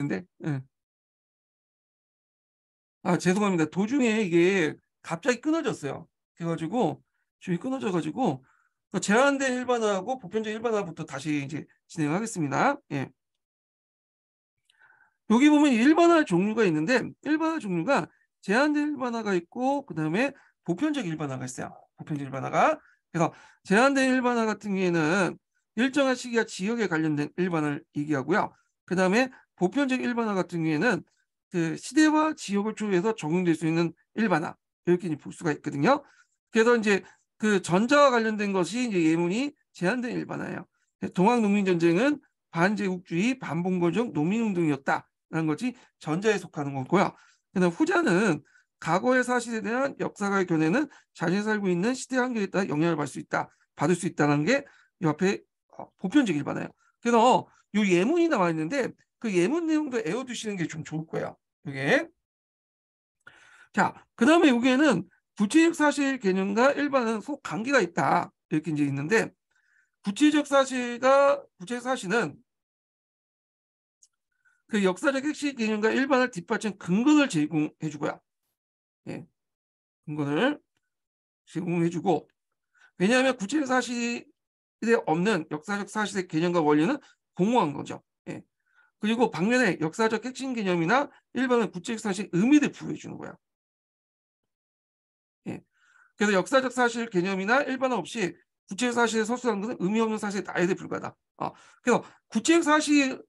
근데 네. 아 죄송합니다. 도중에 이게 갑자기 끊어졌어요. 그래가지고 지금 끊어져가지고 제한된 일반화하고 보편적 일반화부터 다시 이제 진행하겠습니다. 예. 여기 보면 일반화 종류가 있는데 일반화 종류가 제한된 일반화가 있고 그 다음에 보편적 일반화가 있어요. 보편적 일반화가 그래서 제한된 일반화 같은 경우에는 일정한 시기와 지역에 관련된 일반화를 얘기하고요. 그 다음에 보편적 일반화 같은 경우에는 그 시대와 지역을 초회해서 적용될 수 있는 일반화 이렇게 볼 수가 있거든요. 그래서 이제 그 전자와 관련된 것이 이제 예문이 제한된 일반화예요. 동학 농민 전쟁은 반제국주의 반봉건적 농민운동이었다라는 것이 전자에 속하는 거고요. 그다음 후자는 과거의 사실에 대한 역사가의 견해는 자신이 살고 있는 시대 환경에 따라 영향을 받을 수 있다, 받을 수 있다는 게 옆에 어, 보편적 일반화예요. 그래서 요 예문이 나와 있는데 그 예문 내용도 애워두시는 게 좀 좋을 거예요. 이게 자, 그 다음에 여기에는 구체적 사실 개념과 일반은 속 관계가 있다. 이렇게 이제 있는데, 구체적 사실과, 구체적 사실은 그 역사적 핵심 개념과 일반을 뒷받침 근거를 제공해 주고요. 예. 근거를 제공해 주고, 왜냐하면 구체적 사실에 없는 역사적 사실의 개념과 원리는 공허한 거죠. 그리고 방면의 역사적 핵심 개념이나 일반의 구체적 사실 의미를 부여해 주는 거야. 예. 그래서 역사적 사실 개념이나 일반화 없이 구체적 사실에 서술하는 것은 의미 없는 사실의 나열에 불과하다. 어. 그래서 구체적 사실은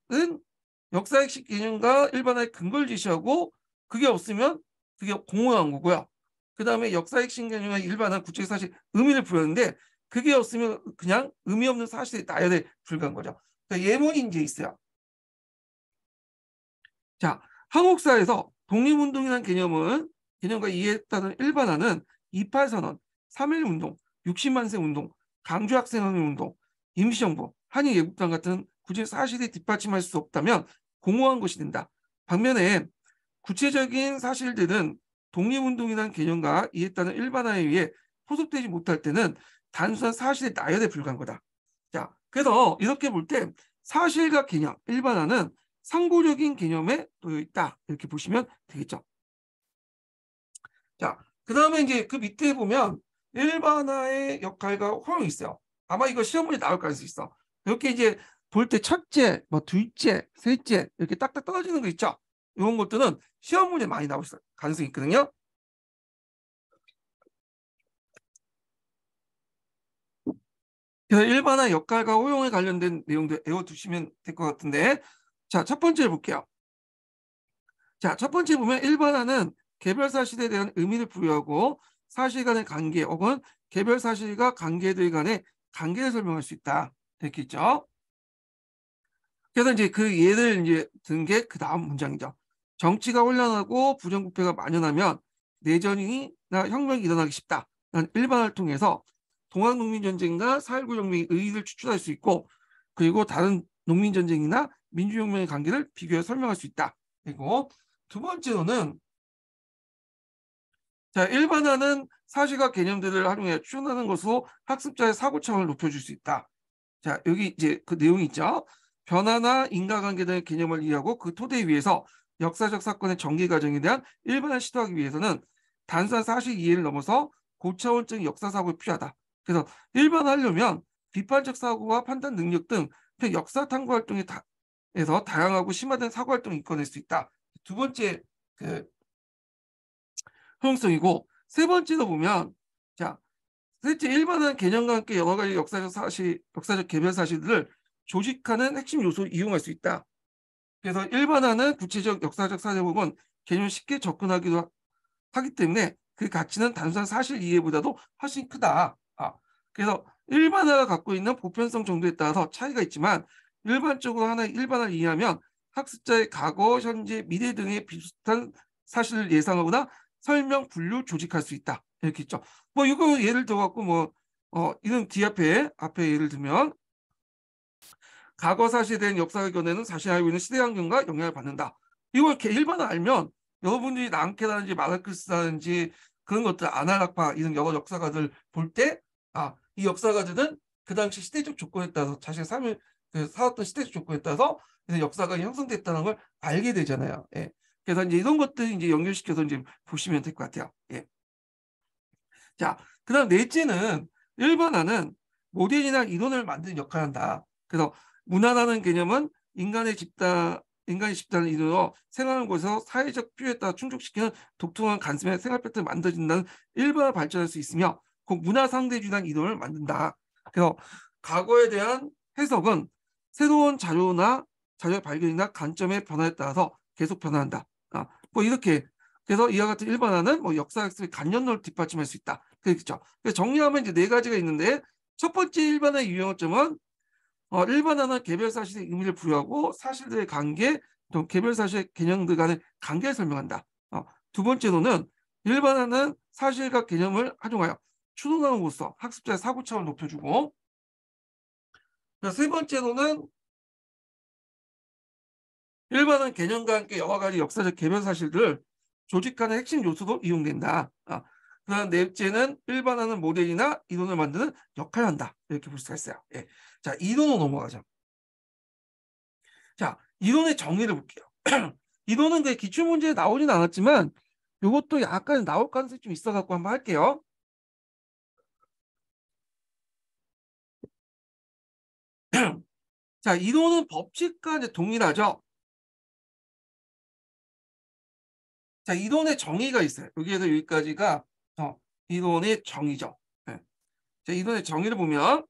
역사 핵심 개념과 일반화의 근거를 제시하고 그게 없으면 그게 공허한 거고요. 그 다음에 역사 핵심 개념과 일반화 구체적 사실 의미를 부여하는데 그게 없으면 그냥 의미 없는 사실의 나열에 불과한 거죠. 그러니까 예문이 이제 있어요. 자, 한국사에서 독립운동이라는 개념은 개념과 이해에 따른 일반화는 28선언, 3.1운동, 60만세 운동, 강조학생의 운동, 임시정부, 한일 예국당 같은 굳이 사실이 뒷받침할 수 없다면 공허한 것이 된다. 반면에 구체적인 사실들은 독립운동이란 개념과 이에 따른 일반화에 의해 포섭되지 못할 때는 단순한 사실의 나열에 불과한 거다. 자, 그래서 이렇게 볼 때 사실과 개념, 일반화는 상고적인 개념에 놓여 있다. 이렇게 보시면 되겠죠. 자, 그 다음에 이제 그 밑에 보면 일반화의 역할과 호용이 있어요. 아마 이거 시험 문제 나올 가능성이 있어. 이렇게 이제 볼 때 첫째, 뭐 둘째, 셋째 이렇게 딱딱 떨어지는 거 있죠. 이런 것들은 시험 문제 많이 나올 가능성이 있거든요. 그래서 일반화 역할과 호용에 관련된 내용도 외워두시면 될 것 같은데 자, 첫 번째 볼게요. 자, 첫 번째 보면 일반화는 개별 사실에 대한 의미를 부여하고 사실 간의 관계 혹은 개별 사실과 관계들 간의 관계를 설명할 수 있다. 됐겠죠 그래서 이제 그 예를 이제 든게 그 다음 문장이죠. 정치가 혼란하고 부정부패가 만연하면 내전이나 혁명이 일어나기 쉽다. 일반화를 통해서 동학 농민 전쟁과 4.19 혁명의 의의를 추출할 수 있고 그리고 다른 농민 전쟁이나 민주혁명의 관계를 비교해 설명할 수 있다. 그리고 두 번째로는 자 일반화는 사실과 개념들을 활용해 추론하는 것으로 학습자의 사고 차원을 높여줄 수 있다. 자 여기 이제 그 내용이 있죠. 변화나 인과관계 등의 개념을 이해하고 그 토대 위에서 역사적 사건의 전개 과정에 대한 일반화 시도하기 위해서는 단순한 사실 이해를 넘어서 고차원적인 역사 사고가 필요하다. 그래서 일반화하려면 비판적 사고와 판단 능력 등 그 역사 탐구 활동에 다, 에서 다양하고 심화된 사고 활동을 이끌어낼 수 있다. 두 번째 그 효용성이고 세 번째로 보면 자 셋째 일반은 개념과 함께 여러 가지 역사적 사실, 역사적 개별 사실들을 조직하는 핵심 요소 이용할 수 있다. 그래서 일반화는 구체적 역사적 사례 부분 개념 쉽게 접근하기도 하기 때문에 그 가치는 단순한 사실 이해보다도 훨씬 크다. 아, 그래서 일반화가 갖고 있는 보편성 정도에 따라서 차이가 있지만 일반적으로 하나의 일반을 이해하면 학습자의 과거, 현재, 미래 등에 비슷한 사실을 예상하거나 설명, 분류, 조직할 수 있다. 이렇게 있죠. 뭐 이거 예를 들어갖고 뭐 어, 이런 뒤 앞에 앞에 예를 들면 과거 사실에 대한 역사의 견해는 사실 알고 있는 시대 환경과 영향을 받는다. 이걸 이렇게 일반을 알면 여러분들이 랑케라든지 마르크스라든지 그런 것들 아날락파 이런 여러 역사가들 볼 때아이 역사가들은 그 당시 시대적 조건에 따라서 자신의 삶을 그 사왔던 시대적 조건에 따라서 역사가 형성됐다는 걸 알게 되잖아요. 예. 그래서 이제 이런 것들 이제 연결시켜서 이제 보시면 될 것 같아요. 예. 자, 그다음 넷째는 일반화는 모델이나 이론을 만드는 역할을 한다. 그래서 문화라는 개념은 인간의 집단 인간의 집단을 이루어 생활하는 곳에서 사회적 필요에 따라 충족시키는 독특한 간섭의 생활 패턴을 만들어진다는 일반화 발전할 수 있으며 곧 문화 상대주의라는 이론을 만든다. 그래서 과거에 대한 해석은 새로운 자료나 자료의 발견이나 관점의 변화에 따라서 계속 변화한다. 아, 뭐 이렇게 그래서 이와 같은 일반화는 뭐 역사 학습의 간연론을 뒷받침할 수 있다. 그렇죠. 그래서 정리하면 이제 네 가지가 있는데 첫 번째 일반화의 유형점은 어, 일반화는 개별 사실의 의미를 부여하고 사실들의 관계, 또 개별 사실의 개념들 간의 관계를 설명한다. 어, 두 번째로는 일반화는 사실과 개념을 활용하여 추론함으로 학습자의 사고 차원을 높여주고 세 번째로는 일반은 개념과 함께 여러 가지 역사적 개별 사실들을 조직하는 핵심 요소도 이용된다. 아, 그다음 넷째는 일반하는 모델이나 이론을 만드는 역할을 한다. 이렇게 볼 수가 있어요. 예. 자, 이론으로 넘어가죠. 자, 이론의 정의를 볼게요. 이론은 기출문제에 나오진 않았지만 이것도 약간 나올 가능성이 좀 있어갖고 한번 할게요. 자, 이론은 법칙과 이제 동일하죠. 자, 이론의 정의가 있어요. 여기에서 여기까지가 어, 이론의 정의죠. 네. 자, 이론의 정의를 보면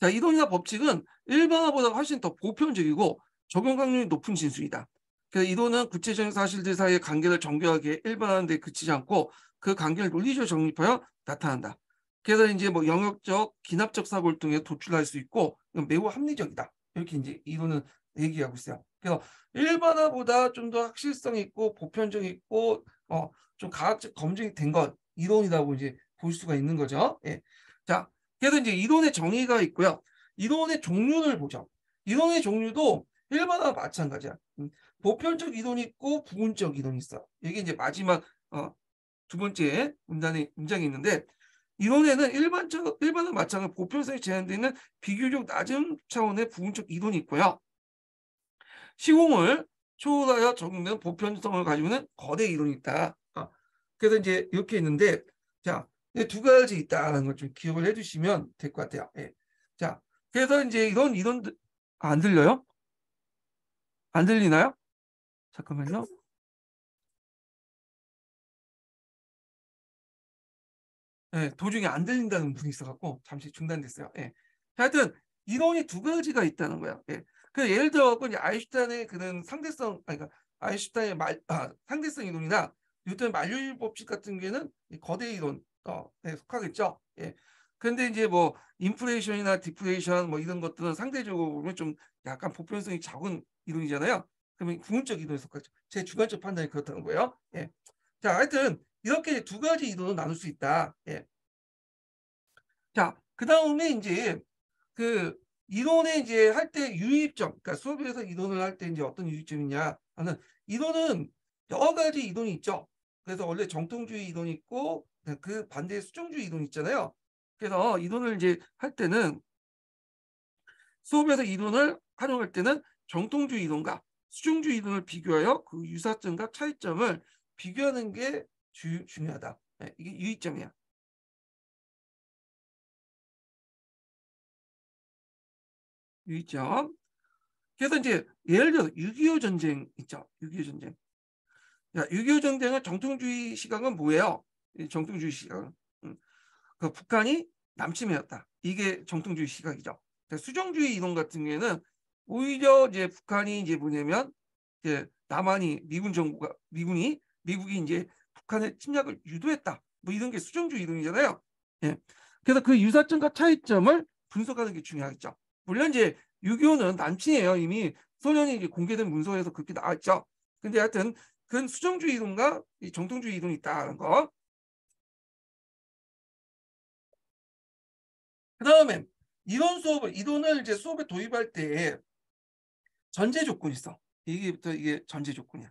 자, 이론이나 법칙은 일반화보다 훨씬 더 보편적이고 적용 확률이 높은 진술이다. 그래서 이론은 구체적인 사실들 사이의 관계를 정교하게 일반화하는 데 그치지 않고 그 관계를 논리적으로 정립하여 나타난다. 그래서 이제 뭐 영역적, 기납적 사고를 통해 도출할 수 있고 매우 합리적이다. 이렇게 이제 이론은 얘기하고 있어요. 그래서 일반화보다 좀 더 확실성 있고 보편적 있고 어, 좀 과학적 검증이 된 것 이론이라고 이제 볼 수가 있는 거죠. 예. 자, 그래서 이제 이론의 정의가 있고요. 이론의 종류를 보죠. 이론의 종류도 일반화 마찬가지야. 음, 보편적 이론이 있고 부분적 이론이 있어. 이게 이제 마지막 어, 두 번째 문단의 문장이 있는데 이론에는 일반적, 일반은 마찬가지로 보편성이 제한되는 비교적 낮은 차원의 부분적 이론이 있고요. 시공을 초월하여 적용되는 보편성을 가지고 있는 거대 이론이 있다. 아, 그래서 이제 이렇게 있는데 자, 두 가지 있다라는 걸 좀 기억을 해주시면 될 것 같아요. 예. 자, 그래서 이제 이런 이론 아, 안 들려요? 안 들리나요? 잠깐만요. 예, 도중에 안 들린다는 분이 있어갖고 잠시 중단됐어요. 예. 하여튼 이론이 두 가지가 있다는 거야. 예. 그 예를 들어갖고 아인슈타인의 그런 상대성, 아니, 그러니까 아인슈타인의 말, 아, 상대성 이론이나 뉴턴의 만료일 법칙 같은 경는 거대 이론 어, 예, 속하겠죠. 예. 근데 이제 뭐 인플레이션이나 디플레이션 뭐 이런 것들은 상대적으로 보면 좀 약간 보편성이 작은 이론이잖아요. 그러면 궁극적 이론에 속하죠. 제 주관적 판단이 그렇다는 거예요. 예. 자, 하여튼 이렇게 두 가지 이론을 나눌 수 있다. 예. 자, 그 다음에 이제 그 이론에 이제 할 때유입점 그러니까 수업에서 이론을 할 때 이제 어떤 유입점이냐 하는 이론은 여러 가지 이론이 있죠. 그래서 원래 정통주의 이론이 있고 그 반대의 수정주의 이론이 있잖아요. 그래서 이론을 이제 할 때는 수업에서 이론을 활용할 때는 정통주의 이론과 수정주의 이론을 비교하여 그 유사점과 차이점을 비교하는 게 주, 중요하다. 네, 이게 유의점이야. 유의점. 그래서 이제 예를 들어 서6.25 전쟁 있죠. 6.25 전쟁. 야, 6.25 전쟁은 정통주의 시각은 뭐예요? 정통주의 시각. 음. 그 북한이 남침해였다. 이게 정통주의 시각이죠. 수정주의 이론 같은 경우에는 오히려 이제 북한이 이제 뭐냐면 이제 남한이 미군 정부가 미군이 미국이 이제 북한의 침략을 유도했다. 뭐 이런 게 수정주의 이론이잖아요. 예. 그래서 그 유사점과 차이점을 분석하는 게 중요하겠죠. 물론 이제 6.25는 남친이에요. 이미 소련이 이제 공개된 문서에서 그렇게 나왔죠. 근데 하여튼 그건 수정주의 이론과 정통주의 이론이 있다는 거. 그 다음에 이론 수업을 이론을 이제 수업에 도입할 때 전제 조건이 있어. 이게부터 이게 전제 조건이야.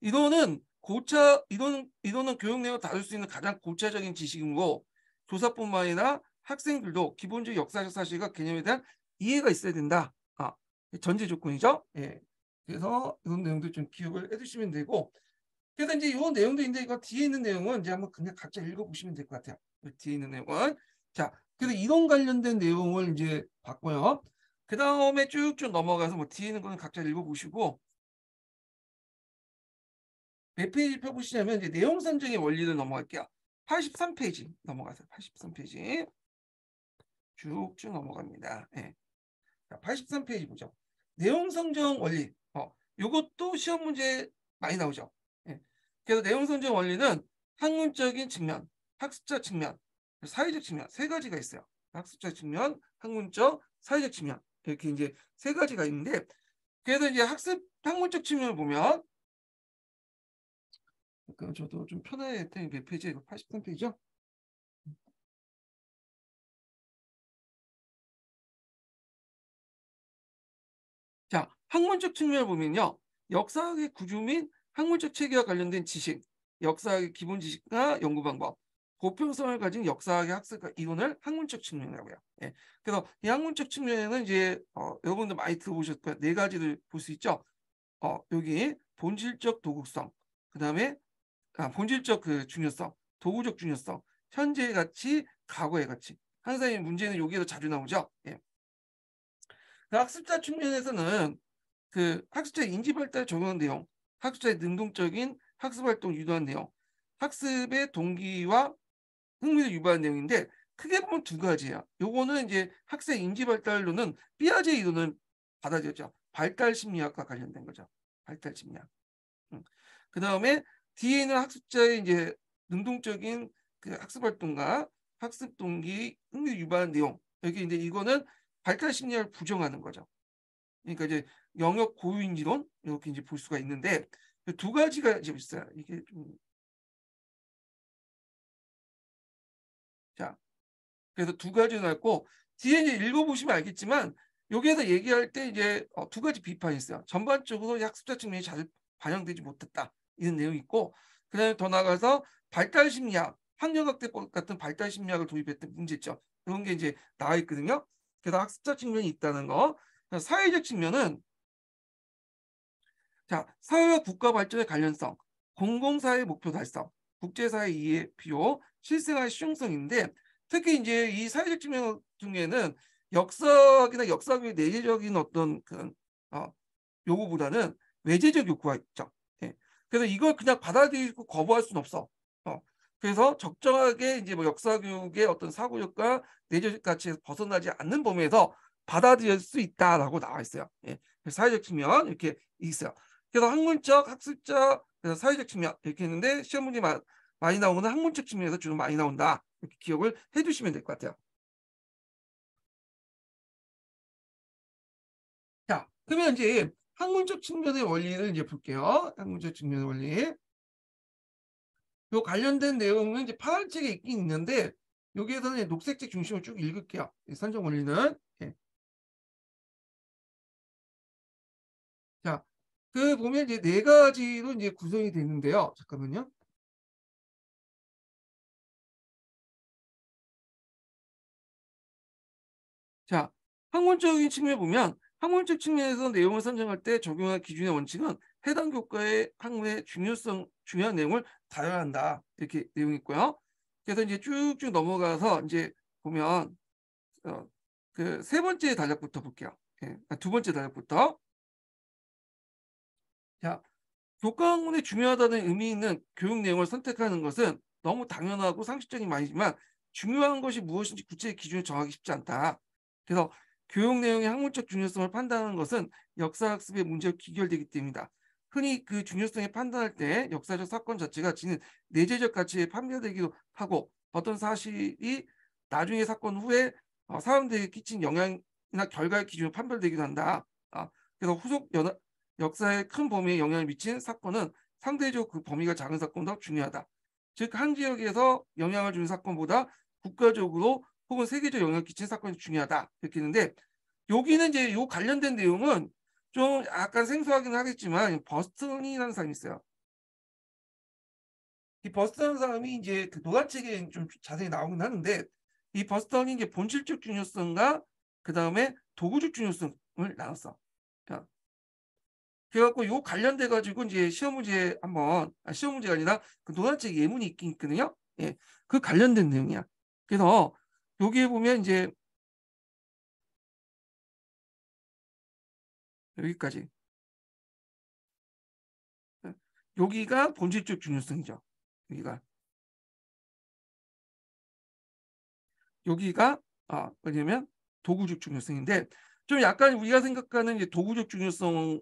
이거은 고차 이런 이거는 교육 내용 다룰 수 있는 가장 고차적인 지식이고 조사뿐만 아니라 학생들도 기본적 역사적 사실과 개념에 대한 이해가 있어야 된다. 아, 전제 조건이죠. 예. 그래서 이런 내용도 좀 기억을 해두시면 되고 그래서 이제 이 내용도 있는데 이거 뒤에 있는 내용은 이제 한번 그냥 각자 읽어보시면 될 것 같아요. 뒤에 있는 내용은 자 그래서 이론 관련된 내용을 이제 봤고요. 그 다음에 쭉쭉 넘어가서 뭐 뒤에 있는 거는 각자 읽어보시고 몇 페이지 펴보시냐면 이제 내용 선정의 원리를 넘어갈게요. 83페이지 넘어가세요. 83페이지 쭉쭉 넘어갑니다. 네. 예. 83페이지 보죠. 내용 선정 원리. 어, 이것도 시험 문제 많이 나오죠. 네. 그래서 내용 선정 원리는 학문적인 측면, 학습자 측면, 사회적 측면 세 가지가 있어요. 학습자 측면, 학문적, 사회적 측면 이렇게 이제 세 가지가 있는데 그래서 이제 학습 학문적 측면을 보면 그러니까 저도 좀 편하게 몇 페이지? 80단 페이지죠? 자, 학문적 측면을 보면요. 역사학의 구조 및 학문적 체계와 관련된 지식, 역사학의 기본 지식과 연구 방법, 보편성을 가진 역사학의 학습과 이론을 학문적 측면이라고요. 예. 그래서 이 학문적 측면에는 이제 어, 여러분들 많이 들어보셨고요. 네 가지를 볼 수 있죠. 어, 여기 본질적 도구성, 그 다음에 그러니까 본질적 그 중요성, 도구적 중요성, 현재의 가치, 과거의 가치. 항상 이 문제는 여기에도 자주 나오죠. 예. 그 학습자 측면에서는 그학습자 인지 발달적용 내용, 학습자의 능동적인 학습 활동 유도한 내용, 학습의 동기와 흥미를 유발한 내용인데 크게 보면 두 가지야. 요거는 이제 학생 인지 발달로는 삐아제 이론은 받아들였죠. 발달 심리학과 관련된 거죠. 발달 심리학. 음. 그 다음에 뒤에 있는 학습자의 이제 능동적인 그 학습 활동과 학습 동기 흥미 유발한 내용 여기 이제 이거는 발달 심리를 부정하는 거죠. 그러니까 이제 영역 고유인 지론 이렇게 이제 볼 수가 있는데 그 두 가지가 지금 있어요. 이게 좀 자, 그래서 두 가지로 나왔고 뒤에 이제 읽어보시면 알겠지만 여기에서 얘기할 때 이제 어, 두 가지 비판이 있어요. 전반적으로 학습자 측면이 잘 반영되지 못했다. 이런 내용이 있고 그다음에 더 나아가서 발달 심리학, 환경학대법 같은 발달 심리학을 도입했던 문제점 이런 게 이제 나와 있거든요. 그래서 학습자 측면이 있다는 거. 사회적 측면은 자 사회와 국가 발전의 관련성, 공공사회 목표 달성, 국제사회 이해 비호, 실생활 실용성인데 특히 이제 이 사회적 측면 중에는 역사학이나 역사학의 내재적인 어떤 그런 어, 요구보다는 외재적 요구가 있죠. 그래서 이걸 그냥 받아들이고 거부할 수는 없어. 어. 그래서 적절하게 이제 뭐 역사 교육의 어떤 사고력과 내재적 가치에서 벗어나지 않는 범위에서 받아들일 수 있다라고 나와 있어요. 예. 사회적 측면 이렇게 있어요. 그래서 학문적, 학습적, 그래서 사회적 측면 이렇게 했는데 시험 문제 많이 나오는 학문적 측면에서 주로 많이 나온다. 이렇게 기억을 해주시면 될 것 같아요. 자, 그러면 이제 학문적 측면의 원리를 이제 볼게요. 학문적 측면의 원리. 요 관련된 내용은 이제 파란 책에 있긴 있는데 여기에서는 녹색 책 중심으로 쭉 읽을게요. 산정 원리는 예. 자, 그 보면 이제 네 가지로 이제 구성이 되는데요. 잠깐만요. 자, 학문적인 측면 보면 학문적 측면에서 내용을 선정할 때 적용할 기준의 원칙은 해당 교과의 학문의 중요성, 중요한 내용을 다열한다. 이렇게 내용이 있고요. 그래서 이제 쭉쭉 넘어가서 이제 보면 어, 그 세 번째 단락부터 볼게요. 예, 아, 두 번째 단락부터. 자, 교과 학문이 중요하다는 의미 있는 교육 내용을 선택하는 것은 너무 당연하고 상식적인 말이지만 중요한 것이 무엇인지 구체의 기준을 정하기 쉽지 않다. 그래서 교육 내용의 학문적 중요성을 판단하는 것은 역사학습의 문제로 귀결되기 때문이다. 흔히 그 중요성에 판단할 때 역사적 사건 자체가 지는 내재적 가치에 판별되기도 하고 어떤 사실이 나중에 사건 후에 어, 사람들에게 끼친 영향이나 결과의 기준으로 판별되기도 한다. 아, 그래서 후속 연 역사의 큰 범위에 영향을 미친 사건은 상대적 그 범위가 작은 사건보다 중요하다. 즉 한 지역에서 영향을 주는 사건보다 국가적으로 혹은 세계적 영향 기체 사건이 중요하다 이렇게 했는데 여기는 이제 요 관련된 내용은 좀 약간 생소하긴 하겠지만 버스턴이라는 사람이 있어요. 이 버스턴 사람이 이제 그노란책에좀 자세히 나오긴 하는데 이 버스턴이 이제 본질적 중요성과 그 다음에 도구적 중요성을 나눴어. 그래갖고 요 관련돼 가지고 이제 시험 문제 한번 아, 시험 문제가 아니라 그 노란책 예문이 있긴 있거든요. 예, 그 관련된 내용이야. 그래서 여기에 보면 이제 여기까지 여기가 본질적 중요성이죠. 여기가 여기가 아왜냐면 도구적 중요성인데 좀 약간 우리가 생각하는 이제 도구적 중요성에서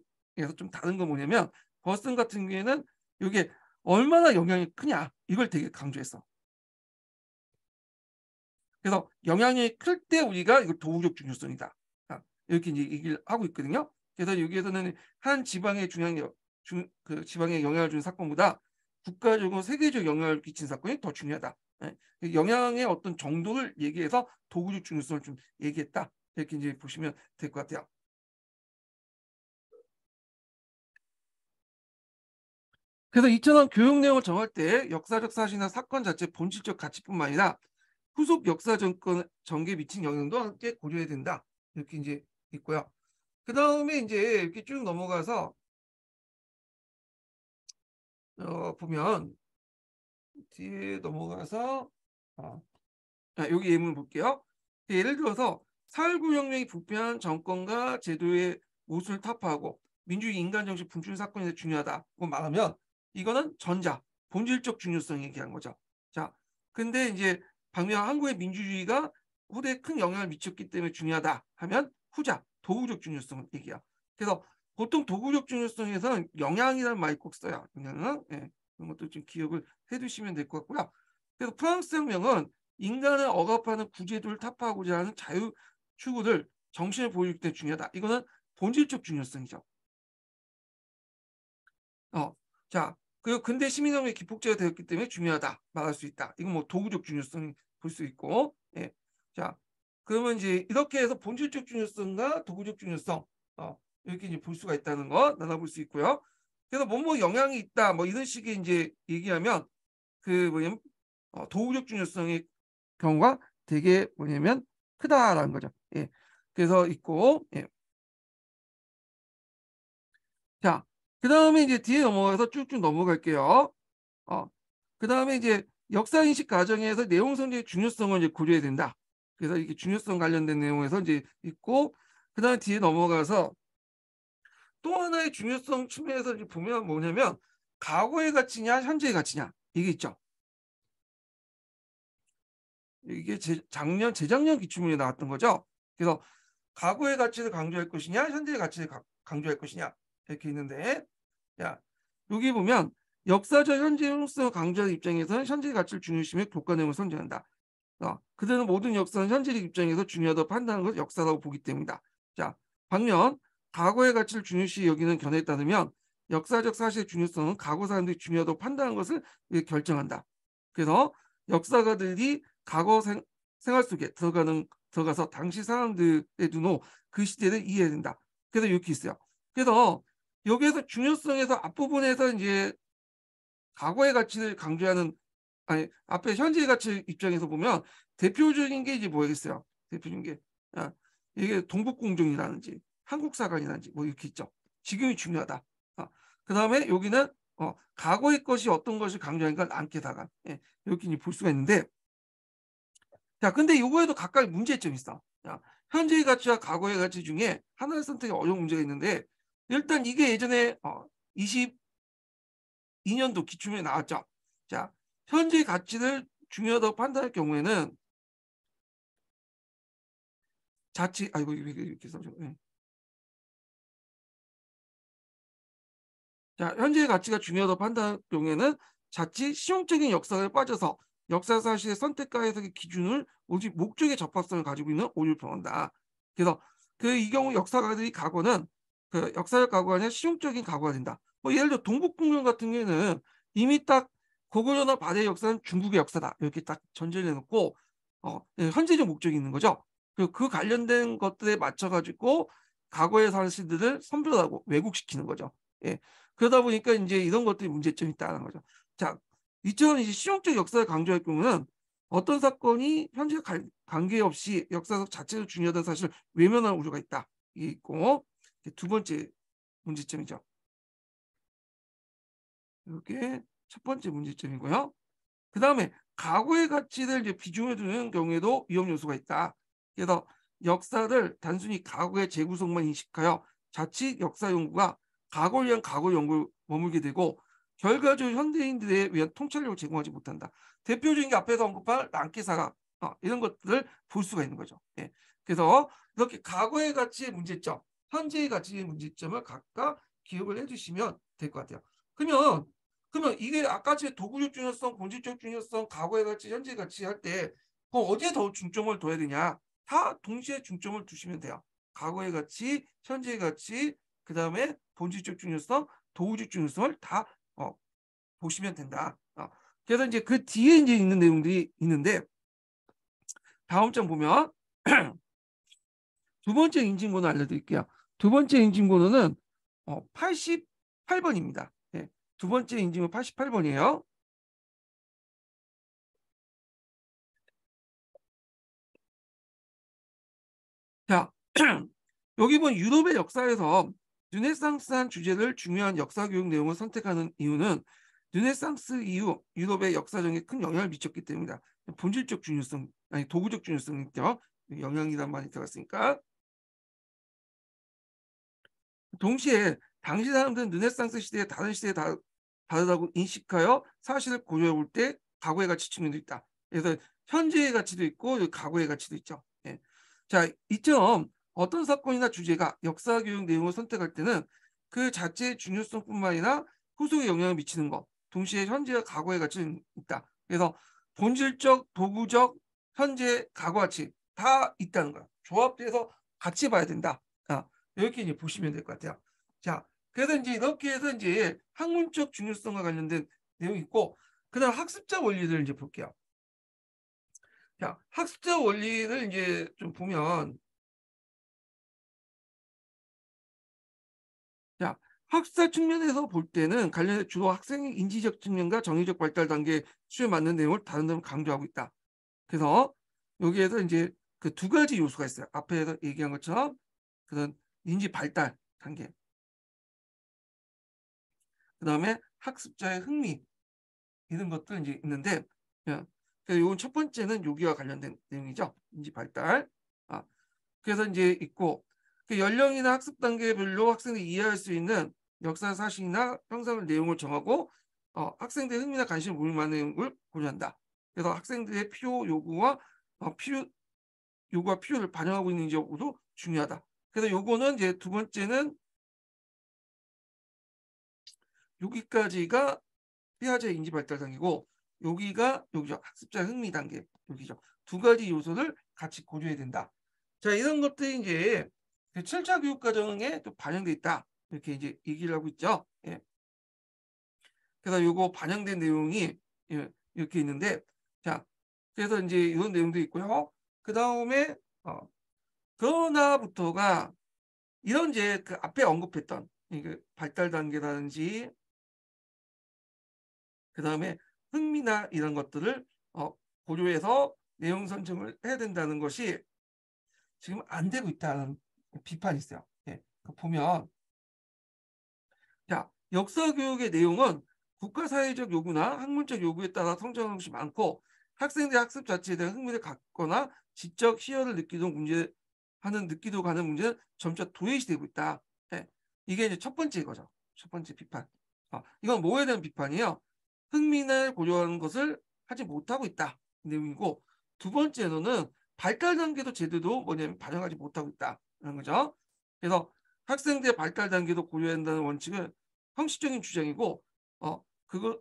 좀 다른 건 뭐냐면 버슨 같은 경우에는 이게 얼마나 영향이 크냐 이걸 되게 강조했어. 그래서 영향이 클 때 우리가 이거 도구적 중요성이다. 이렇게 이제 얘기를 하고 있거든요. 그래서 여기에서는 한 지방의 중앙 중, 그 지방에 영향을 준 사건보다 국가적으로 세계적 영향을 끼친 사건이 더 중요하다. 예, 그 영향의 어떤 정도를 얘기해서 도구적 중요성을 좀 얘기했다. 이렇게 이제 보시면 될 것 같아요. 그래서 이천원 교육 내용을 정할 때 역사적 사실이나 사건 자체 본질적 가치뿐만 아니라 후속 역사 정권 전개 미친 영향도 함께 고려해야 된다. 이렇게 이제 있고요. 그 다음에 이제 이렇게 쭉 넘어가서 어, 보면 뒤에 넘어가서 어, 아, 여기 예문 볼게요. 예, 예를 들어서 4.19 혁명이 부패한 정권과 제도의 옷을 타파하고 민주 인간정신 분출 사건에서 중요하다고 말하면 이거는 전자 본질적 중요성 얘기한 거죠. 자, 근데 이제 방명 한국의 민주주의가 후대에 큰 영향을 미쳤기 때문에 중요하다 하면 후자 도구적 중요성을 얘기야. 그래서 보통 도구적 중요성에서는 영향이라는 말이 꼭 써요. 영향은 예, 그런 것도 좀 기억을 해두시면 될 것 같고요. 그래서 프랑스 혁명은 인간을 억압하는 구제도를 타파하고자 하는 자유 추구들 정신을 보여주기 때문에 중요하다. 이거는 본질적 중요성이죠. 어, 자 그리고 근대 시민성의 기폭제가 되었기 때문에 중요하다. 막을 수 있다. 이건 뭐 도구적 중요성 이볼 수 있고. 예. 자, 그러면 이제 이렇게 해서 본질적 중요성과 도구적 중요성 어, 이렇게 이제 볼 수가 있다는 거 나눠볼 수 있고요. 그래서 뭐뭐 뭐 영향이 있다. 뭐 이런 식의 이제 얘기하면 그 뭐냐면 어, 도구적 중요성의 경우가 되게 뭐냐면 크다라는 거죠. 예. 그래서 있고 예. 자, 그 다음에 이제 뒤에 넘어가서 쭉쭉 넘어갈게요. 어, 그 다음에 이제 역사인식 과정에서 내용 성의 중요성을 이제 고려해야 된다. 그래서 이게 중요성 관련된 내용에서 이제 있고, 그 다음에 뒤에 넘어가서 또 하나의 중요성 측면에서 이제 보면 뭐냐면, 과거의 가치냐, 현재의 가치냐. 이게 있죠. 이게 제, 작년, 재작년 기출문에 나왔던 거죠. 그래서 과거의 가치를 강조할 것이냐, 현재의 가치를 가, 강조할 것이냐. 이렇게 있는데 야 여기 보면 역사적 현재로서 강조한 입장에서는 현재의 가치를 중요시하며 교과 내용을 선정한다. 어, 그들은 모든 역사는 현재의 입장에서 중요하다고 판단하는 것을 역사라고 보기 때문이다. 자, 반면 과거의 가치를 중요시 여기는 견해에 따르면 역사적 사실의 중요성은 과거 사람들이 중요하다고 판단한 것을 결정한다. 그래서 역사가들이 과거 생, 생활 속에 들어가는 들어가서 당시 사람들의 눈으로 그 시대를 이해해야 된다. 그래서 이렇게 있어요. 그래서 여기에서 중요성에서 앞부분에서 이제 과거의 가치를 강조하는 아니 앞에 현재의 가치 입장에서 보면 대표적인 게 이제 뭐겠어요? 대표적인 게 아, 이게 동북공정이라든지 한국사관이라든지 뭐 이렇게 있죠. 지금이 중요하다. 아, 그 다음에 여기는 어, 과거의 것이 어떤 것을 강조하니까 안케다가 예, 이렇게 볼 수가 있는데 자 근데 이거에도 각각 문제점이 있어. 아, 현재의 가치와 과거의 가치 중에 하나의 선택이 어려운 문제가 있는데 일단 이게 예전에 어, 22년도 기출에 나왔죠. 자, 현재 가치를 중요하다고 판단할 경우에는 자칫 아이고 이렇게 써줘. 네. 자, 현재의 가치가 중요하다고 판단할 경우에는 자칫 실용적인 역사에 빠져서 역사 사실의 선택과 해석의 기준을 오직 목적의 접합성을 가지고 있는 오류를 표현한다. 그래서 그 이 경우 역사가들이 과거는 그 역사적 각오가 아니라 실용적인 각오가 된다. 뭐 예를 들어 동북공정 같은 경우에는 이미 딱 고구려나 바다의 역사는 중국의 역사다 이렇게 딱 전제를 해놓고 어, 예, 현재적 목적이 있는 거죠. 그리고 그 관련된 것들에 맞춰가지고 과거의 사실들을 선별하고 왜곡시키는 거죠. 예. 그러다 보니까 이제 이런 것들이 문제점이 있다는 거죠. 자, 이처럼 이제 실용적 역사를 강조할 경우는 어떤 사건이 현재 관계없이 역사적 자체로 중요하다는 사실을 외면할 우려가 있다. 있고 두 번째 문제점이죠. 이게첫 번째 문제점이고요. 그 다음에 과거의 가치를 이제 비중해 두는 경우에도 위험 요소가 있다. 그래서 역사를 단순히 과거의 재구성만 인식하여 자칫 역사 연구가 과거를 위한 과거 연구를 머물게 되고 결과적으로 현대인들에 위한 통찰력을 제공하지 못한다. 대표적인 게 앞에서 언급한 랑케사가 어, 이런 것들을 볼 수가 있는 거죠. 예. 그래서 이렇게 과거의 가치의 문제점, 현재의 가치 의 문제점을 각각 기억을 해주시면 될 것 같아요. 그러면 그러면 이게 아까 제 도구적 중요성, 본질적 중요성, 과거의 가치, 현재의 가치 할 때 그럼 어디에 더 중점을 둬야 되냐? 다 동시에 중점을 두시면 돼요. 과거의 가치, 현재의 가치, 그 다음에 본질적 중요성, 도구적 중요성을 다 어, 보시면 된다. 어. 그래서 이제 그 뒤에 이제 있는 내용들이 있는데 다음 장 보면 두 번째 인증번호 알려드릴게요. 두 번째 인증번호는 88번입니다. 어, 예, 두 번째 인증번호 88번이에요. 자, 여기 보면 유럽의 역사에서 르네상스한 주제를 중요한 역사 교육 내용을 선택하는 이유는 르네상스 이후 유럽의 역사정에 큰 영향을 미쳤기 때문이다. 본질적 중요성, 아니 도구적 중요성이죠. 영향이란 말이 들어갔으니까. 동시에 당시 사람들은 르네상스 시대에 다른 시대에 다, 다르다고 인식하여 사실을 고려해볼때 과거의 가치 측면도 있다. 그래서 현재의 가치도 있고 과거의 가치도 있죠. 예. 자, 이 점 어떤 사건이나 주제가 역사 교육 내용을 선택할 때는 그 자체의 중요성뿐만 아니라 후속에 영향을 미치는 것, 동시에 현재와 과거의 가치는 있다. 그래서 본질적, 도구적, 현재, 과거 가치 다 있다는 거야. 조합돼서 같이 봐야 된다. 이렇게 이제 보시면 될 것 같아요. 자, 그래서 이제 이렇게 해서 이제 학문적 중요성과 관련된 내용이 있고, 그 다음 학습자 원리를 이제 볼게요. 자, 학습자 원리를 이제 좀 보면, 자, 학습자 측면에서 볼 때는 관련해 주로 학생의 인지적 측면과 정의적 발달 단계 수에 맞는 내용을 다른 점을 강조하고 있다. 그래서 여기에서 이제 그 두 가지 요소가 있어요. 앞에서 얘기한 것처럼 그런 인지 발달 단계. 그 다음에 학습자의 흥미 이런 것들 이제 있는데, 예. 그 요건 첫 번째는 요기와 관련된 내용이죠. 인지 발달. 아, 그래서 이제 있고 그 연령이나 학습 단계별로 학생이 이해할 수 있는 역사 사실이나 평상을 내용을 정하고 어, 학생들의 흥미나 관심을 모을 만한 내용을 고려한다. 그래서 학생들의 필요 요구와 어, 필요 요구와 필요를 반영하고 있는 지여부도 중요하다. 그래서 요거는 이제 두 번째는 여기까지가 피아제 인지 발달 단계고 여기가 여기죠. 학습자 흥미 단계 여기죠. 두 가지 요소를 같이 고려해야 된다. 자 이런 것들이 이제 7차 그 교육 과정에 또 반영돼 있다. 이렇게 이제 얘기를 하고 있죠. 예. 그래서 요거 반영된 내용이 예, 이렇게 있는데 자 그래서 이제 이런 내용도 있고요. 그 다음에 어, 그러나부터가 이런 이제 그 앞에 언급했던 그 발달 단계라든지 그 다음에 흥미나 이런 것들을 어, 고려해서 내용 선정을 해야 된다는 것이 지금 안 되고 있다는 비판이 있어요. 예, 그 보면 자 역사 교육의 내용은 국가 사회적 요구나 학문적 요구에 따라 성장하는 것이 많고 학생들의 학습 자체에 대한 흥미를 갖거나 지적 희열을 느끼는 문제 하는 느끼도 가는 문제는 점차 도외시되고 있다. 네. 이게 이제 첫 번째 거죠첫 번째 비판. 어, 이건 뭐에 대한 비판이에요? 흥미를 고려하는 것을 하지 못하고 있다. 내용이고 두 번째로는 발달 단계도 제대로 뭐냐면 반영하지 못하고 있다라는 거죠. 그래서 학생들의 발달 단계도 고려해야 한다는 원칙은 형식적인 주장이고 어그거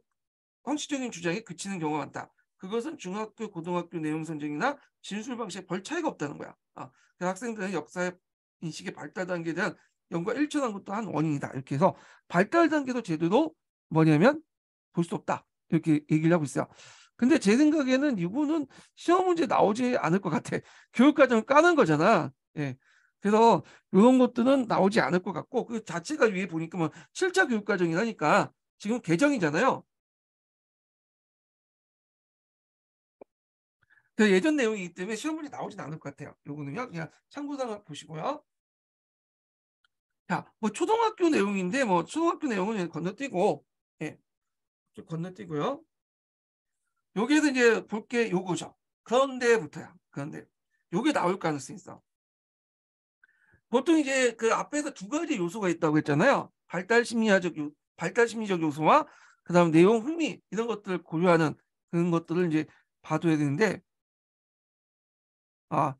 형식적인 주장에 그치는 경우가 많다. 그것은 중학교, 고등학교 내용 선정이나 진술 방식에 별 차이가 없다는 거야. 아, 그 학생들의 역사의 인식의 발달 단계에 대한 연구가 일천한 것도 한 원인이다. 이렇게 해서 발달 단계도 제대로 뭐냐면 볼 수 없다. 이렇게 얘기를 하고 있어요. 근데 제 생각에는 이분은 시험 문제 나오지 않을 것 같아. 교육과정을 까는 거잖아. 예. 그래서 이런 것들은 나오지 않을 것 같고 그 자체가 위에 보니까 뭐 7차 교육과정이라니까 지금 개정이잖아요. 그 예전 내용이기 때문에 시험문제 나오진 않을 것 같아요. 요거는요. 그냥 참고삼아 보시고요. 자, 뭐 초등학교 내용인데 뭐 초등학교 내용은 건너뛰고 예. 건너뛰고요. 여기에서 이제 볼 게 요거죠. 그런데부터야. 그런데 요게 나올 가능성이 있어. 보통 이제 그 앞에서 두 가지 요소가 있다고 했잖아요. 발달 심리학적 요, 발달 심리적 요소와 그다음 내용 흥미 이런 것들을 고려하는 그런 것들을 이제 봐줘야 되는데 아,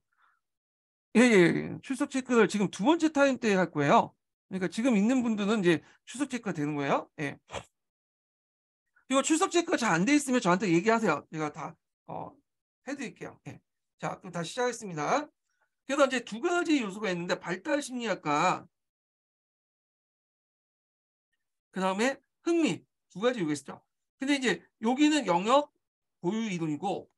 예, 예, 예. 출석 체크를 지금 두 번째 타임 때 할 거예요. 그러니까 지금 있는 분들은 이제 출석 체크가 되는 거예요. 예. 이거 출석 체크가 잘안 돼 있으면 저한테 얘기하세요. 제가 다, 어, 해드릴게요. 예. 자, 그럼 다시 시작하겠습니다. 그래서 이제 두 가지 요소가 있는데 발달 심리학과 그 다음에 흥미 두 가지 요소가 있죠. 근데 이제 여기는 영역 보유 이론이고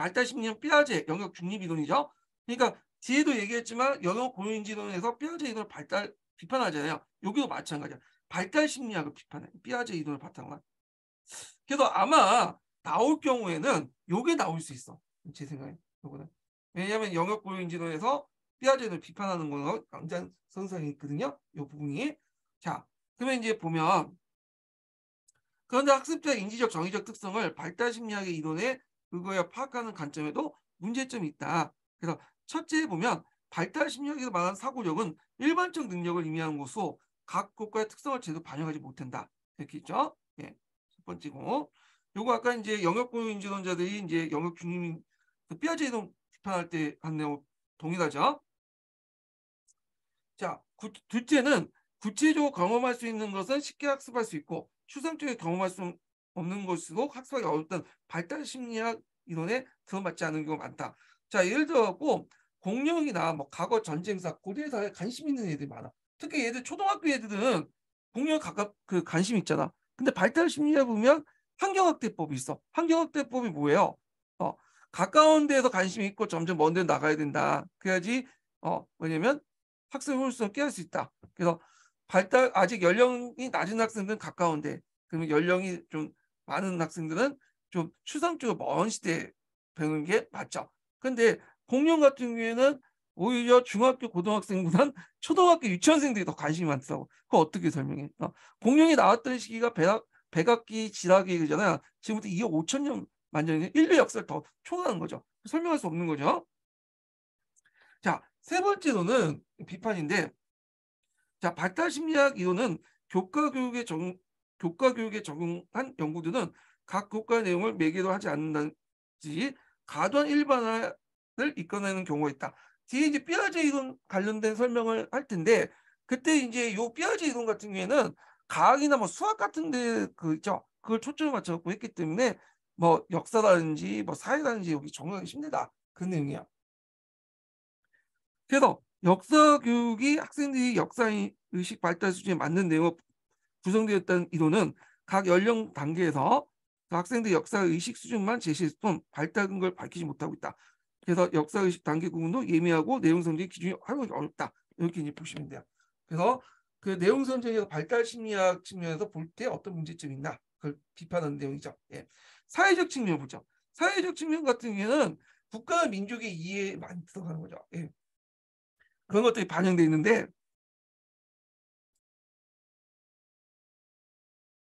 말다심리는 삐아제 영역 중립 이론이죠. 그러니까 뒤에도 얘기했지만 영역 고용인지론에서 삐아제 이론을 발달 비판하잖아요. 여기도 마찬가지야. 발달 심리학을 비판해. 삐아제 이론을 바탕으로. 한. 그래서 아마 나올 경우에는 요게 나올 수 있어. 제 생각에. 요거는. 왜냐하면 영역 고용인지론에서 삐아제 이론을 비판하는 거는 양장선상이 있거든요. 요 부분이. 자, 그러면 이제 보면 그런데 학습자 인지적 정의적 특성을 발달 심리학의 이론에 그거에 파악하는 관점에도 문제점이 있다. 그래서 첫째 에 보면 발달 심리학에서 말하는 사고력은 일반적 능력을 의미하는 것으로 각 국가의 특성을 제대로 반영하지 못한다. 이렇게 있죠. 예. 첫 번째고. 요거 아까 이제 영역 공유 인지론자들이 이제 영역 중립 삐아제 그 이동 비판할 때 한 내용 동일하죠. 자, 구, 둘째는 구체적으로 경험할 수 있는 것은 쉽게 학습할 수 있고 추상적으로 경험할 수 없는 걸수록 학습하기 어렵던 발달 심리학 이론에 들어맞지 않은 경우가 많다. 자, 예를 들어갖고 공룡이나 뭐 과거 전쟁사, 고대사에 관심 있는 애들이 많아. 특히 얘들 초등학교 애들은 공룡에 가깝 그 관심 있잖아. 근데 발달 심리학 보면 환경학대법이 있어. 환경학대법이 뭐예요? 어, 가까운 데에서 관심이 있고 점점 먼 데로 나가야 된다. 그래야지 어, 뭐냐면 학습 효율성을 깨할 수 있다. 그래서 발달 아직 연령이 낮은 학생들은 가까운데 그러면 연령이 좀 많은 학생들은 좀 추상적으로 먼 시대에 배우는 게 맞죠. 근데 공룡 같은 경우에는 오히려 중학교 고등학생보다는 초등학교 유치원생들이 더 관심이 많다고. 그거 어떻게 설명해? 어. 공룡이 나왔던 시기가 배학, 백악기 지나기잖아요. 지금부터 2억 5천 년 만전에 인류 역사를 더 초과하는 거죠. 설명할 수 없는 거죠. 자, 세 번째로는 비판인데, 자, 발달 심리학 이론은 교과 교육에 정, 교과 교육에 적용한 연구들은 각 교과의 내용을 매개로 하지 않는다지 과도한 일반화를 이끌어내는 경우가 있다. 뒤에 이제 삐아제 이론 관련된 설명을 할 텐데 그때 이제 요 삐아제 이론 같은 경우에는 과학이나 뭐 수학 같은 데그 죠 그걸 초점을 맞춰갖고 했기 때문에 뭐 역사라든지 뭐 사회라든지 여기 정하기 힘들다. 그 내용이야. 그래서 역사 교육이 학생들이 역사 의식 발달 수준에 맞는 내용을 구성되었다는 이론은 각 연령 단계에서 그 학생들 역사 의식 수준만 제시했을 뿐 발달한 걸 밝히지 못하고 있다. 그래서 역사 의식 단계 구분도 예매하고 내용 선정 의 기준이 활용하기 어렵다. 이렇게 이제 보시면 돼요. 그래서 그 내용 선정에서 발달 심리학 측면에서 볼 때 어떤 문제점이 있나 그걸 비판하는 내용이죠. 예. 사회적 측면을 보죠. 사회적 측면 같은 경우에는 국가와 민족의 이해에 많이 들어가는 거죠. 예. 그런 것들이 반영돼 있는데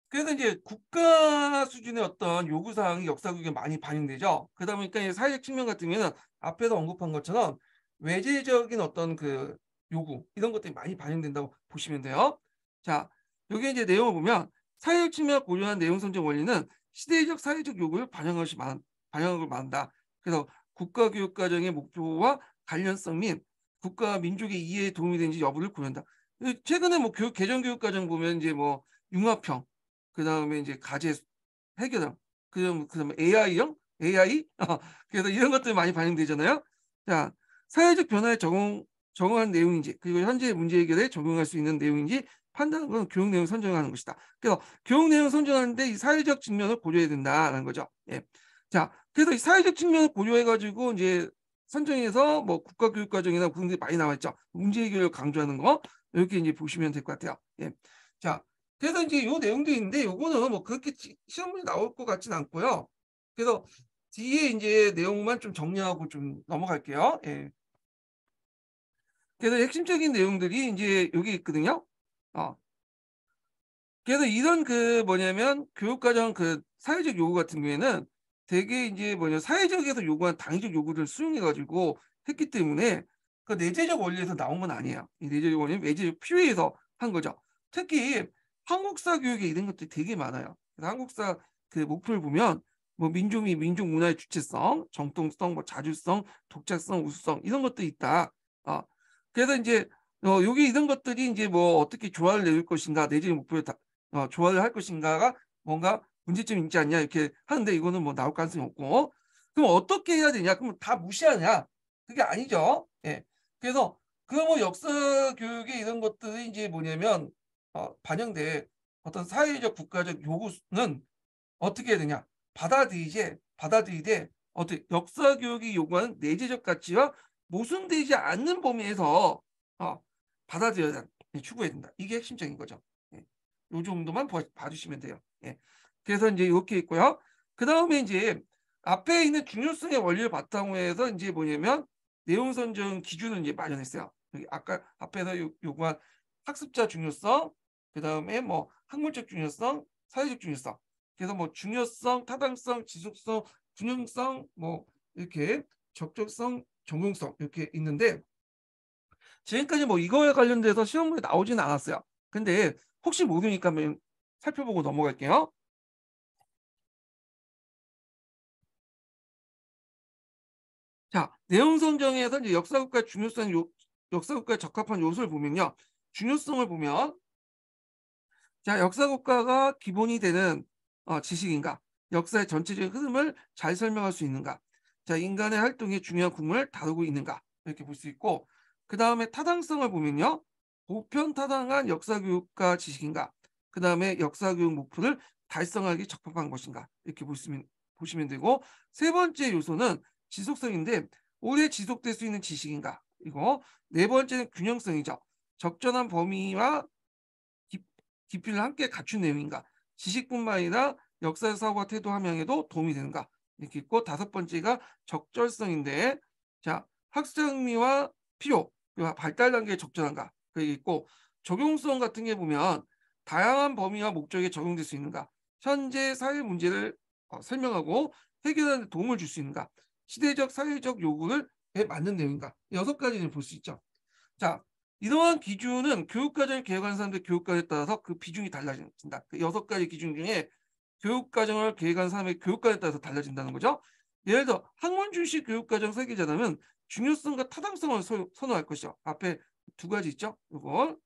그래서 이제 국가 수준의 어떤 요구사항이 역사교육에 많이 반영되죠. 그다 보니까 사회적 측면 같으면 앞에서 언급한 것처럼 외재적인 어떤 그 요구 이런 것들이 많이 반영된다고 보시면 돼요. 자, 여기 이제 내용을 보면 사회적 측면을 고려한 내용 선정 원리는 시대적 사회적 요구를 반영할 것이 많, 반영을 만다. 그래서 국가 교육 과정의 목표와 관련성 및 국가 민족의 이해에 도움이 되는지 여부를 고려한다. 최근에 뭐 교육 개정 교육 과정 보면 이제 뭐 융합형 그 다음에 이제 가제 해결형, 그 다음에 AI형, AI, 어, 그래서 이런 것들이 많이 반영되잖아요. 자, 사회적 변화에 적응, 적응한 내용인지, 그리고 현재 문제 해결에 적용할 수 있는 내용인지 판단하는 건 교육 내용 선정하는 것이다. 그래서 교육 내용 선정하는데 이 사회적 측면을 고려해야 된다는 라 거죠. 예. 자, 그래서 이 사회적 측면을 고려해가지고 이제 선정해서 뭐 국가교육과정이나 그런 게 많이 나와 있죠. 문제 해결을 강조하는 거 이렇게 이제 보시면 될 것 같아요. 예. 자, 그래서 이제 요 내용도 있는데 요거는 뭐 그렇게 시험 문제 나올 것 같진 않고요. 그래서 뒤에 이제 내용만 좀 정리하고 좀 넘어갈게요. 예. 그래서 핵심적인 내용들이 이제 여기 있거든요. 어. 그래서 이런 그 뭐냐면 교육과정 그 사회적 요구 같은 경우에는 되게 이제 뭐냐 사회적에서 요구한 당위적 요구를 수용해 가지고 했기 때문에 그 내재적 원리에서 나온 건 아니에요. 이 내재적 원리는 외재적 필요에서 한 거죠. 특히 한국사 교육에 이런 것들이 되게 많아요. 그래서 한국사 그 목표를 보면 뭐 민족이 민족 문화의 주체성, 정통성, 뭐 자주성, 독자성, 우수성 이런 것도 있다. 어, 그래서 이제 어, 여기 이런 것들이 이제 뭐 어떻게 조화를 내릴 것인가 내지의 목표를 다, 어, 조화를 할 것인가가 뭔가 문제점이 있지 않냐 이렇게 하는데 이거는 뭐 나올 가능성이 없고 그럼 어떻게 해야 되냐? 그럼 다 무시하냐? 그게 아니죠. 예. 그래서 그 뭐 역사 교육의 이런 것들이 이제 뭐냐면 어, 반영돼 어떤 사회적 국가적 요구는 어떻게 해야 되냐 받아들이되 받아들이되 어떻게 역사 교육이 요구하는 내재적 가치와 모순되지 않는 범위에서 어, 받아들여야 예, 추구해야 된다. 이게 핵심적인 거죠. 예. 요 정도만 봐주시면 돼요. 예. 그래서 이제 이렇게 있고요. 그 다음에 이제 앞에 있는 중요성의 원리를 바탕으로 해서 이제 뭐냐면 내용 선정 기준을 이제 마련했어요. 여기 아까 앞에서 요, 요구한 학습자 중요성, 그 다음에 뭐 학문적 중요성, 사회적 중요성. 그래서 뭐 중요성, 타당성, 지속성, 균형성, 뭐 이렇게 적절성, 적용성 이렇게 있는데 지금까지 뭐 이거에 관련돼서 시험문에 나오지는 않았어요. 근데 혹시 모르니까 살펴보고 넘어갈게요. 자, 내용 선정에서 의 이제 역사국가의 중요성, 역사국가에 적합한 요소를 보면요. 중요성을 보면 자, 역사국가가 기본이 되는 어, 지식인가? 역사의 전체적인 흐름을 잘 설명할 수 있는가? 자, 인간의 활동의 중요한 구문을 다루고 있는가? 이렇게 볼 수 있고, 그 다음에 타당성을 보면요. 보편 타당한 역사교육과 지식인가? 그 다음에 역사교육 목표를 달성하기 적합한 것인가? 이렇게 보시면, 보시면 되고, 세 번째 요소는 지속성인데, 오래 지속될 수 있는 지식인가? 이거. 네 번째는 균형성이죠. 적절한 범위와 깊이를 함께 갖춘 내용인가 지식뿐만 아니라 역사 사고와 태도 함양에도 도움이 되는가 이렇게 있고 다섯 번째가 적절성인데 자 학습 흥미와 필요 발달 단계에 적절한가 그게 있고 적용성 같은 게 보면 다양한 범위와 목적에 적용될 수 있는가 현재 사회 문제를 어, 설명하고 해결하는 데 도움을 줄 수 있는가 시대적 사회적 요구를 맞는 내용인가 여섯 가지를 볼 수 있죠 자 이러한 기준은 교육과정을 계획하는 사람들 교육과에 정 따라서 그 비중이 달라진다. 그 여섯 가지 기준 중에 교육과정을 계획한 사람의 교육과에 정 따라서 달라진다는 거죠. 예를 들어 학문 중시 교육과정 설계자라면 중요성과 타당성을 소, 선호할 것이죠. 앞에 두 가지 있죠. 이걸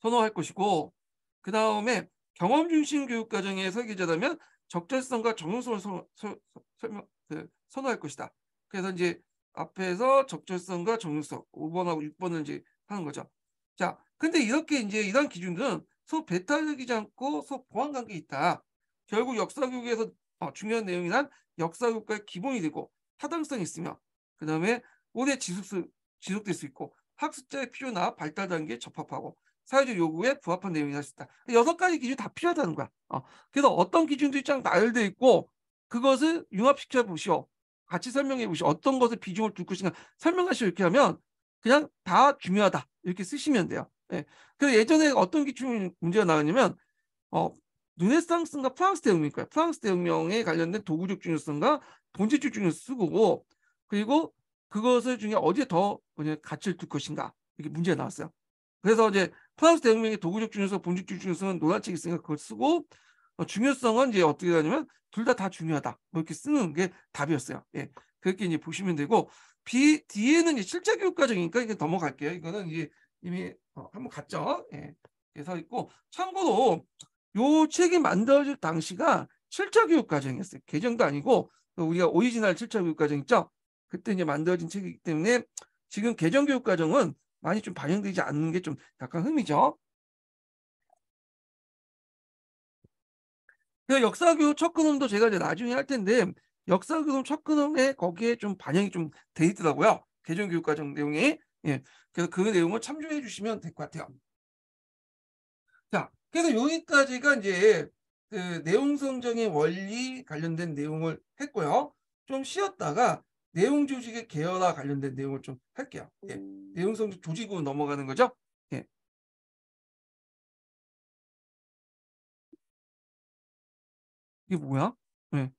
선호할 것이고 그 다음에 경험 중심 교육과정의 설계자라면 적절성과 정용성을 설명, 그, 선호할 것이다. 그래서 이제 앞에서 적절성과 정률성 5번하고 6번을 이제 하는 거죠. 자, 근데 이렇게 이제 이런 기준들은 소 배타적이지 않고 소 보완 관계 있다. 결국 역사 교육에서 어, 중요한 내용이란 역사 교육과의 기본이 되고 타당성이 있으며 그 다음에 오래 지속수, 지속될 수 있고 학습자의 필요나 발달 단계에 적합하고 사회적 요구에 부합한 내용이 될 수 있다. 여섯 가지 기준 다 필요하다는 거야. 어. 그래서 어떤 기준도 있지 않고 나열돼 있고 그것을 융합시켜 보시오. 같이 설명해 보시 어떤 것을 비중을 둘 것인가 설명하시고 이렇게 하면 그냥 다 중요하다 이렇게 쓰시면 돼요. 예. 그래서 예전에 어떤 기출 문제가 나왔냐면 어, 르네상스인가 프랑스 대혁명 거예요. 프랑스 대혁명에 관련된 도구적 중요성과 본질적 중요성 쓰고 그리고 그것을 중에 어디에 더 뭐냐, 가치를 둘 것인가 이렇게 문제가 나왔어요. 그래서 이제 프랑스 대혁명의 도구적 중요성, 본질적 중요성은 노란책이 있으니까 그걸 쓰고 어, 중요성은 이제 어떻게 되냐면 둘 다다 다 중요하다. 뭐 이렇게 쓰는 게 답이었어요. 예. 그렇게 이제 보시면 되고 B 뒤에는 이제 실제 교육 과정이니까 이게 넘어갈게요. 이거는 이제 이미 어, 한번 갔죠. 예. 그래서 있고 참고로 요 책이 만들어질 당시가 실제 교육 과정이었어요. 개정도 아니고 우리가 오리지널 실제 교육 과정 있죠. 그때 이제 만들어진 책이기 때문에 지금 개정 교육 과정은 많이 좀 반영되지 않는 게 좀 약간 흠이죠. 그 역사교 첫 근원도 제가 이제 나중에 할 텐데 역사 교섭 첫 근원에 거기에 좀 반영이 좀돼 있더라고요. 개정 교육 과정 내용에 예. 그래서 그 내용을 참조해 주시면 될 것 같아요. 자, 그래서 여기까지가 이제 그 내용 성정의 원리 관련된 내용을 했고요. 좀 쉬었다가 내용 조직의 계열화 관련된 내용을 좀 할게요. 예. 음. 내용 성 조직으로 넘어가는 거죠. 예. 이게 뭐야? 네.